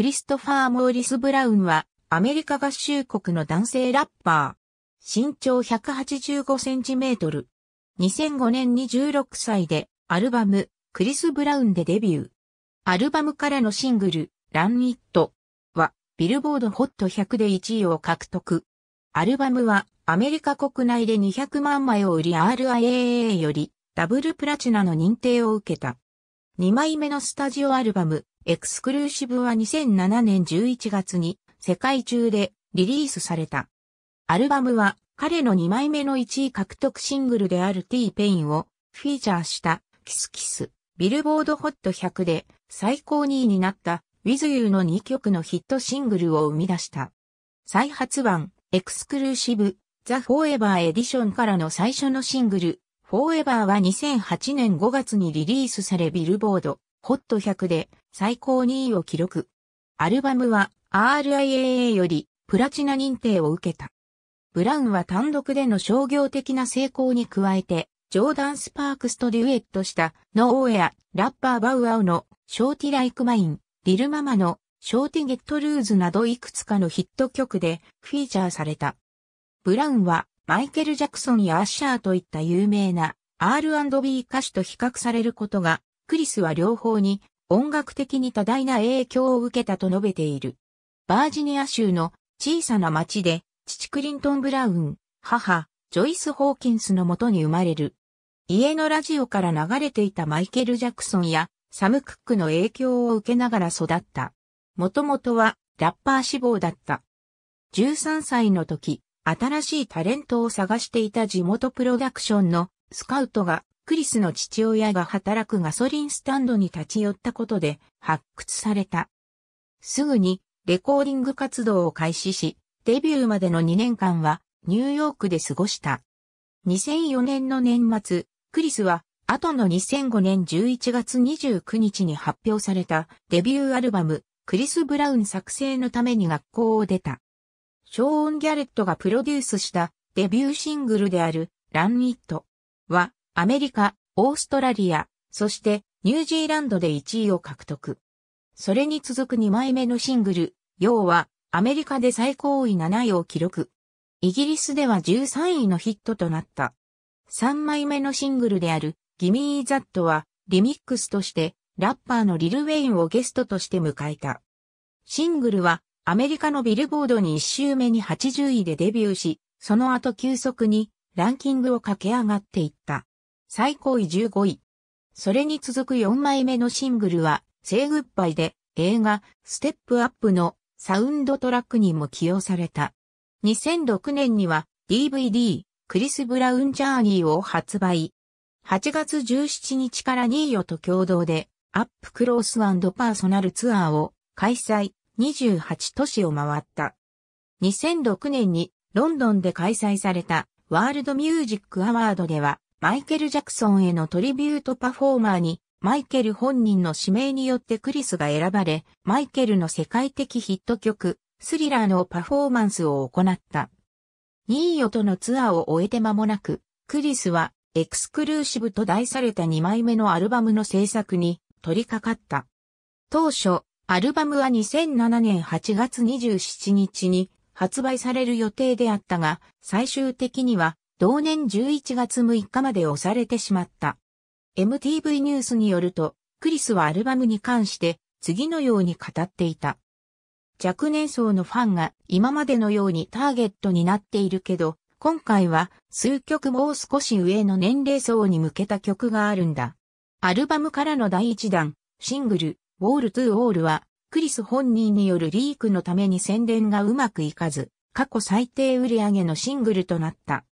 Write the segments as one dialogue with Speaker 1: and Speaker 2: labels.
Speaker 1: クリストファー・モーリス・ブラウンは、アメリカ合衆国の男性ラッパー。身長185センチメートル。2005年に16歳で、アルバム、クリス・ブラウンでデビュー。アルバムからのシングル、ラン・イットは、ビルボードホット100で1位を獲得。アルバムは、アメリカ国内で200万枚を売り RIAA より、ダブルプラチナの認定を受けた。2枚目のスタジオアルバム、エクスクルーシブは2007年11月に世界中でリリースされた。アルバムは彼の2枚目の1位獲得シングルである T ペインをフィーチャーしたキスキスビルボードホット100で最高2位になった With You の2曲のヒットシングルを生み出した。再発版エクスクルーシブザ・フォーエバー・エディションからの最初のシングル、フォーエバーは2008年5月にリリースされビルボード、ホット100で最高2位を記録。アルバムは RIAA よりプラチナ認定を受けた。ブラウンは単独での商業的な成功に加えて、ジョーダン・スパークスとデュエットしたノーオエア、ラッパーバウアウのショーティ・ライク・マイン、リル・ママのショーティ・ゲット・ルーズなどいくつかのヒット曲でフィーチャーされた。ブラウンはマイケル・ジャクソンやアッシャーといった有名な R&B 歌手と比較されることが、クリスは両方に音楽的に多大な影響を受けたと述べている。バージニア州の小さな町で、父クリントン・ブラウン、母、ジョイス・ホーキンスのもとに生まれる。家のラジオから流れていたマイケル・ジャクソンやサム・クックの影響を受けながら育った。もともとはラッパー志望だった。13歳の時、新しいタレントを探していた地元プロダクションのスカウトがクリスの父親が働くガソリンスタンドに立ち寄ったことで発掘された。すぐにレコーディング活動を開始し、デビューまでの2年間はニューヨークで過ごした。2004年の年末、クリスは後の2005年11月29日に発表されたデビューアルバム、クリス・ブラウン作成のために学校を出た。ショーン・ギャレットがプロデュースしたデビューシングルであるラン・イットはアメリカ、オーストラリア、そしてニュージーランドで1位を獲得。それに続く2枚目のシングル、要はアメリカで最高位7位を記録。イギリスでは13位のヒットとなった。3枚目のシングルである Gimme That はリミックスとしてラッパーのリル・ウェインをゲストとして迎えた。シングルはアメリカのビルボードに1周目に80位でデビューし、その後急速にランキングを駆け上がっていった。最高位15位。それに続く4枚目のシングルは、セイグッバイで映画ステップアップのサウンドトラックにも起用された。2006年には DVD クリス・ブラウン・ジャーニーを発売。8月17日からニーヨと共同でアップクロースパーソナルツアーを開催28都市を回った。2006年にロンドンで開催されたワールドミュージックアワードではマイケル・ジャクソンへのトリビュートパフォーマーに、マイケル本人の指名によってクリスが選ばれ、マイケルの世界的ヒット曲、スリラーのパフォーマンスを行った。ニーヨとのツアーを終えて間もなく、クリスは、エクスクルーシブと題された2枚目のアルバムの制作に取り掛かった。当初、アルバムは2007年8月27日に発売される予定であったが、最終的には同年11月6日まで押されてしまった。MTV ニュースによると、クリスはアルバムに関して次のように語っていた。若年層のファンが今までのようにターゲットになっているけど、今回は数曲もう少し上の年齢層に向けた曲があるんだ。アルバムからの第一弾、シングル、ウォールトゥーオールは、クリス本人によるリークのために宣伝がうまくいかず、過去最低売上げのシングルとなった。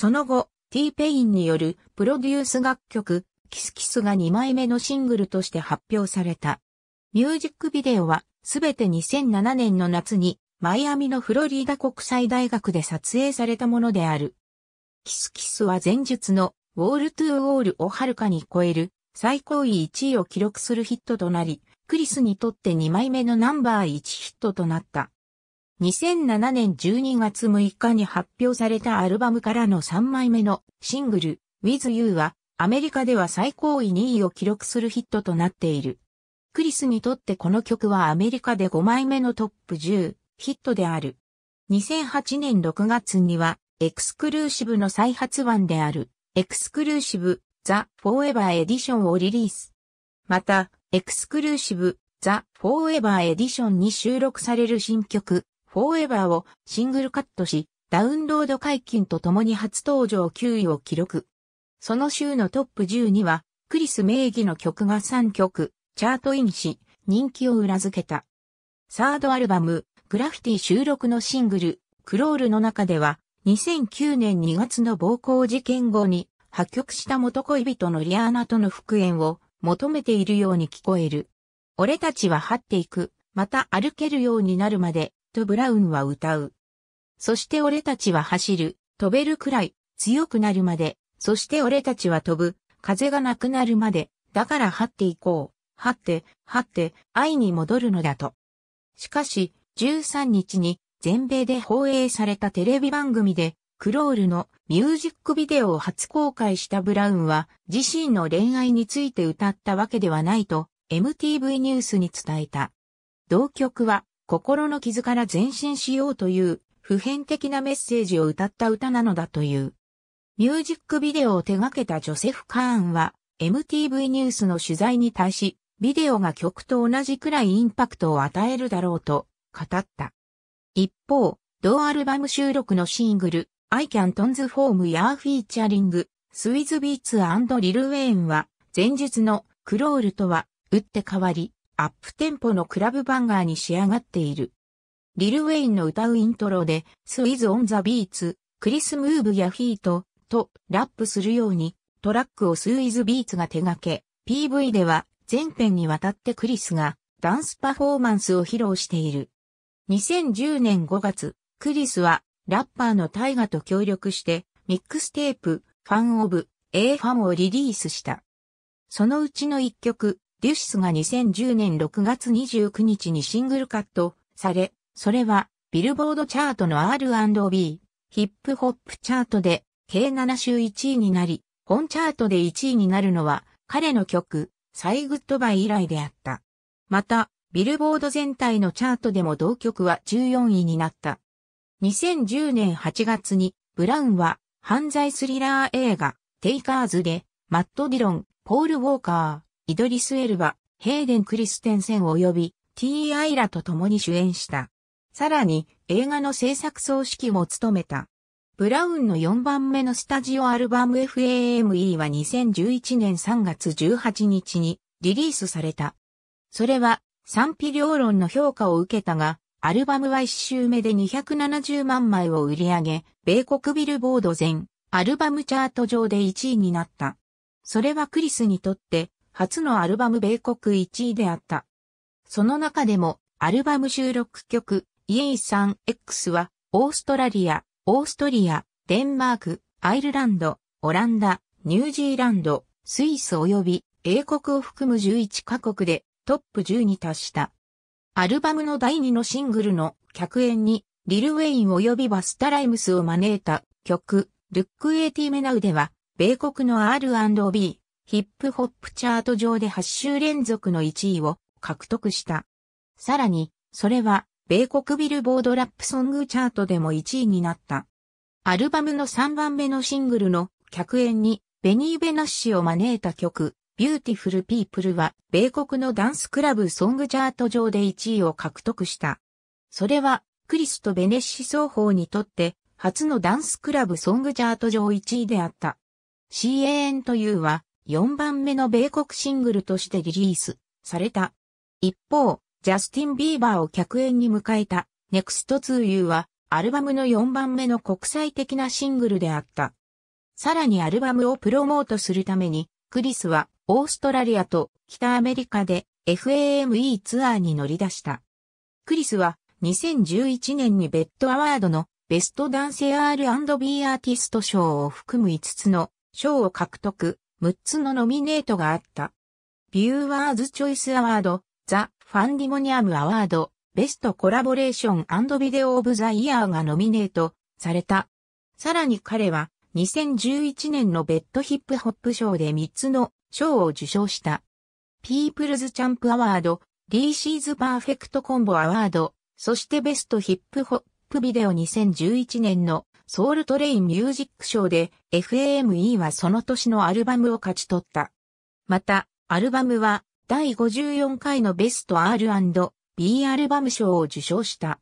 Speaker 1: その後、T ペインによるプロデュース楽曲、キスキスが2枚目のシングルとして発表された。ミュージックビデオはすべて2007年の夏にマイアミのフロリーダ国際大学で撮影されたものである。キスキスは前述のウォールトゥーウォールをはるかに超える最高位1位を記録するヒットとなり、クリスにとって2枚目のナンバー1ヒットとなった。2007年12月6日に発表されたアルバムからの3枚目のシングル With You はアメリカでは最高位2位を記録するヒットとなっている。クリスにとってこの曲はアメリカで5枚目のトップ10ヒットである。2008年6月にはエクスクルーシブの再発版であるエクスクルーシブザ・フォーエバーエディションをリリース。またエクスクルーシブザ・フォーエバーエディションに収録される新曲フォーエバーをシングルカットし、ダウンロード解禁とともに初登場9位を記録。その週のトップ10には、クリス名義の曲が3曲、チャートインし、人気を裏付けた。サードアルバム、グラフィティ収録のシングル、クロールの中では、2009年2月の暴行事件後に、破局した元恋人のリアーナとの復縁を求めているように聞こえる。俺たちは張っていく、また歩けるようになるまでト・ブラウンは歌う。そして俺たちは走る、飛べるくらい、強くなるまで、そして俺たちは飛ぶ、風がなくなるまで、だから張っていこう、張って、張って、愛に戻るのだと。しかし、13日に全米で放映されたテレビ番組で、クロールのミュージックビデオを初公開したブラウンは、自身の恋愛について歌ったわけではないと、MTV ニュースに伝えた。同曲は、心の傷から前進しようという普遍的なメッセージを歌った歌なのだという。ミュージックビデオを手掛けたジョセフ・カーンは MTV ニュースの取材に対し、ビデオが曲と同じくらいインパクトを与えるだろうと語った。一方、同アルバム収録のシングル、I Can Tons Form やフィーチャリング、スイズビーツリル・ウェインは、前述のクロールとは打って変わり、アップテンポのクラブバンガーに仕上がっている。リル・ウェインの歌うイントロで、スイズ・オン・ザ・ビーツ、クリス・ムーブやヒート、と、ラップするように、トラックをスイズ・ビーツが手掛け、PV では、全編にわたってクリスが、ダンスパフォーマンスを披露している。2010年5月、クリスは、ラッパーのタイガと協力して、ミックステープ、ファン・オブ、A ファンをリリースした。そのうちの一曲、デュシスが2010年6月29日にシングルカットされ、それはビルボードチャートの R&B ヒップホップチャートで計7週1位になり、本チャートで1位になるのは彼の曲、サイグッドバイ以来であった。また、ビルボード全体のチャートでも同曲は14位になった。2010年8月に、ブラウンは犯罪スリラー映画、テイカーズで、マット・ディロン、ポール・ウォーカー、イドリス・エルバ、ヘイデン・クリステンセン及び T・ アイラと共に主演した。さらに映画の制作総指揮も務めた。ブラウンの4番目のスタジオアルバム FAME は2011年3月18日にリリースされた。それは賛否両論の評価を受けたが、アルバムは1周目で270万枚を売り上げ、米国ビルボード全アルバムチャート上で1位になった。それはクリスにとって初のアルバム米国1位であった。その中でも、アルバム収録曲、イエイさん X は、オーストラリア、オーストリア、デンマーク、アイルランド、オランダ、ニュージーランド、スイス及び英国を含む11カ国でトップ10に達した。アルバムの第2のシングルの客演にリル・ウェイン及びバスタ・ライムスを招いた曲、ルック・エイティ・メナウでは、米国の R&B、ヒップホップチャート上で8週連続の1位を獲得した。さらに、それは、米国ビルボードラップソングチャートでも1位になった。アルバムの3番目のシングルの客演にベニー・ベナッシを招いた曲、ビューティフル・ピープルは、米国のダンスクラブソングチャート上で1位を獲得した。それは、クリスとベネッシ双方にとって、初のダンスクラブソングチャート上1位であった。CAN というは、4番目の米国シングルとしてリリースされた。一方、ジャスティン・ビーバーを客演に迎えた NEXT2U はアルバムの4番目の国際的なシングルであった。さらにアルバムをプロモートするために、クリスはオーストラリアと北アメリカで FAME ツアーに乗り出した。クリスは2011年にベッドアワードのベスト男性 R&B アーティスト賞を含む5つの賞を獲得、6つのノミネートがあった。ビューワーズ・チョイス・アワード、ザ・ファンディモニアム・アワード、ベスト・コラボレーションビデオ・オブ・ザ・イヤーがノミネートされた。さらに彼は2011年のベッドヒップホップ賞で3つの賞を受賞した。ピープルズ・チャンプ・アワード、リーシーズ・パーフェクト・コンボ・アワード、そしてベストヒップホップビデオ2011年のソウルトレインミュージックショーで FAME はその年のアルバムを勝ち取った。また、アルバムは第54回のベスト R&B アルバム賞を受賞した。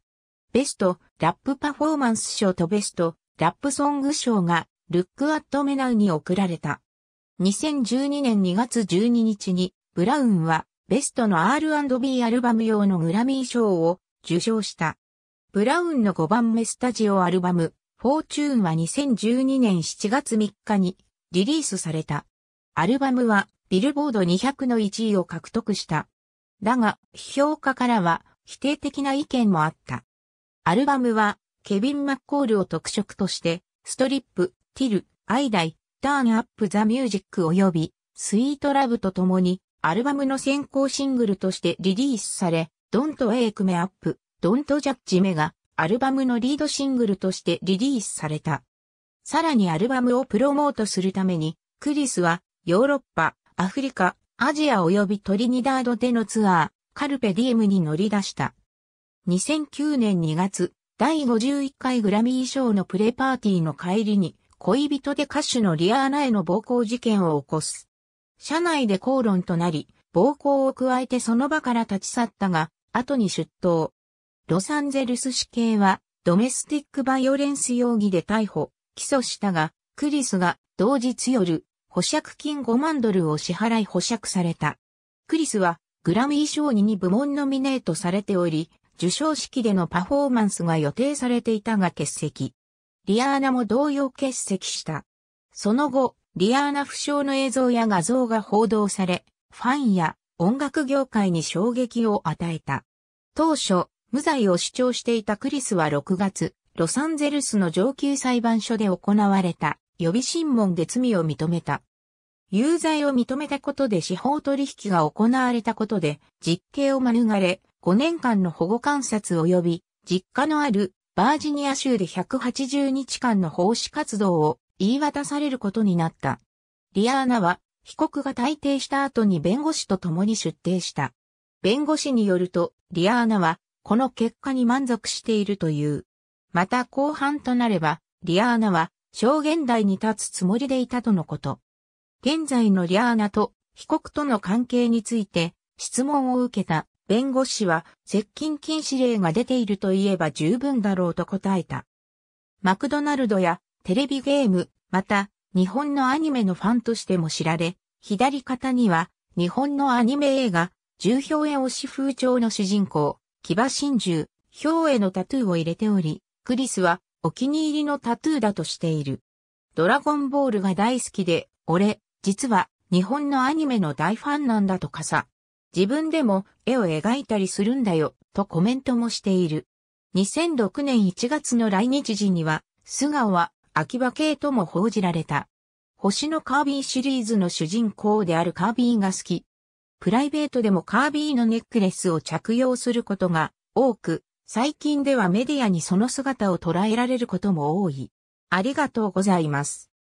Speaker 1: ベストラップパフォーマンス賞とベストラップソング賞がルックアットメナウに贈られた。2012年2月12日にブラウンはベストの R&B アルバム用のグラミー賞を受賞した。ブラウンの5番目スタジオアルバムフォーチューンは2012年7月3日にリリースされた。アルバムはビルボード200の1位を獲得した。だが、批評家からは否定的な意見もあった。アルバムはケビン・マッコールを特色として、ストリップ、ティル、アイダイ、ターンアップ・ザ・ミュージック及び、スイート・ラブと共に、アルバムの先行シングルとしてリリースされ、ドント・エイク・メ・アップ、ドント・ジャッジ・メがアルバムのリードシングルとしてリリースされた。さらにアルバムをプロモートするために、クリスはヨーロッパ、アフリカ、アジア及びトリニダードでのツアー、カルペディエムに乗り出した。2009年2月、第51回グラミー賞のプレパーティーの帰りに、恋人で歌手のリアーナへの暴行事件を起こす。車内で口論となり、暴行を加えてその場から立ち去ったが、後に出頭。ロサンゼルス市警は、ドメスティックバイオレンス容疑で逮捕、起訴したが、クリスが同日夜、保釈金5万ドルを支払い保釈された。クリスは、グラミー賞に2部門ノミネートされており、受賞式でのパフォーマンスが予定されていたが欠席。リアーナも同様欠席した。その後、リアーナ負傷の映像や画像が報道され、ファンや音楽業界に衝撃を与えた。当初、無罪を主張していたクリスは6月、ロサンゼルスの上級裁判所で行われた予備審問で罪を認めた。有罪を認めたことで司法取引が行われたことで実刑を免れ、5年間の保護観察及び実家のあるバージニア州で180日間の奉仕活動を言い渡されることになった。リアーナは被告が退廷した後に弁護士と共に出廷した。弁護士によると、リアーナはこの結果に満足しているという。また後半となれば、リアーナは証言台に立つつもりでいたとのこと。現在のリアーナと被告との関係について質問を受けた弁護士は接近禁止令が出ていると言えば十分だろうと答えた。マクドナルドやテレビゲーム、また日本のアニメのファンとしても知られ、左肩には日本のアニメ映画、重表演推し風潮の主人公、騎馬真珠、表へのタトゥーを入れており、クリスはお気に入りのタトゥーだとしている。ドラゴンボールが大好きで、俺、実は日本のアニメの大ファンなんだとかさ。自分でも絵を描いたりするんだよ、とコメントもしている。2006年1月の来日時には、素顔は秋葉系とも報じられた。星のカービィシリーズの主人公であるカービィが好き、プライベートでもカービーのネックレスを着用することが多く、最近ではメディアにその姿を捉えられることも多い。ありがとうございます。